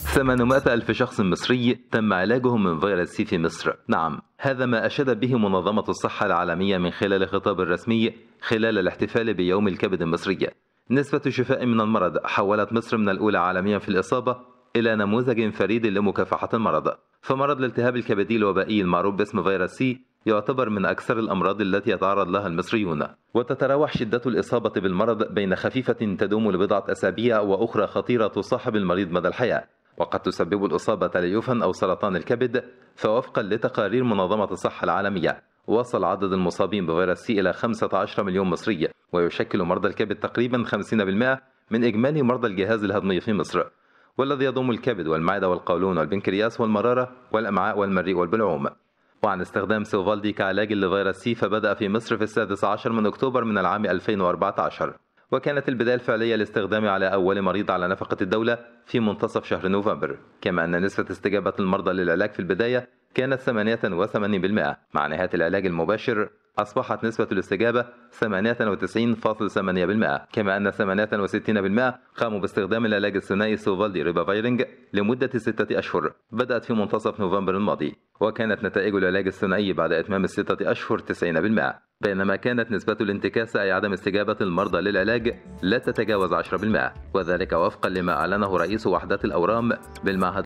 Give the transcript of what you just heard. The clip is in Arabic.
800 ألف شخص مصري تم علاجهم من فيروس سي في مصر نعم هذا ما أشاد به منظمة الصحة العالمية من خلال خطاب رسمي خلال الاحتفال بيوم الكبد المصري نسبة شفاء من المرض حولت مصر من الأولى عالميا في الإصابة إلى نموذج فريد لمكافحة المرض فمرض الالتهاب الكبدي الوبائي المعروف باسم فيروس سي يعتبر من أكثر الأمراض التي يتعرض لها المصريون وتتراوح شدة الإصابة بالمرض بين خفيفة تدوم لبضعة أسابيع وأخرى خطيرة تصاحب المريض مدى الحياة وقد تسبب الإصابة تليفا أو سرطان الكبد فوفقا لتقارير منظمة الصحة العالمية وصل عدد المصابين بفيروس سي إلى 15 مليون مصري ويشكل مرضى الكبد تقريبا 50% من إجمالي مرضى الجهاز الهضمي في مصر والذي يضم الكبد والمعدة والقولون والبنكرياس والمرارة والأمعاء والمريء والبلعوم وعن استخدام سوفالدي كعلاج لفيروس سي فبدأ في مصر في السادس عشر من أكتوبر من العام 2014 وكانت البداية الفعلية لاستخدامه على أول مريض على نفقة الدولة في منتصف شهر نوفمبر كما أن نسبة استجابة المرضى للعلاج في البداية كانت 88% مع نهاية العلاج المباشر أصبحت نسبة الاستجابة 98.8% كما أن 68% قاموا باستخدام العلاج الثنائي سوفالدي ريبافيرنج لمدة ستة أشهر بدأت في منتصف نوفمبر الماضي وكانت نتائج العلاج الثنائي بعد إتمام الستة أشهر 90% بينما كانت نسبة الانتكاسة أي عدم استجابة المرضى للعلاج لا تتجاوز 10% وذلك وفقا لما أعلنه رئيس وحدات الأورام بالمعهد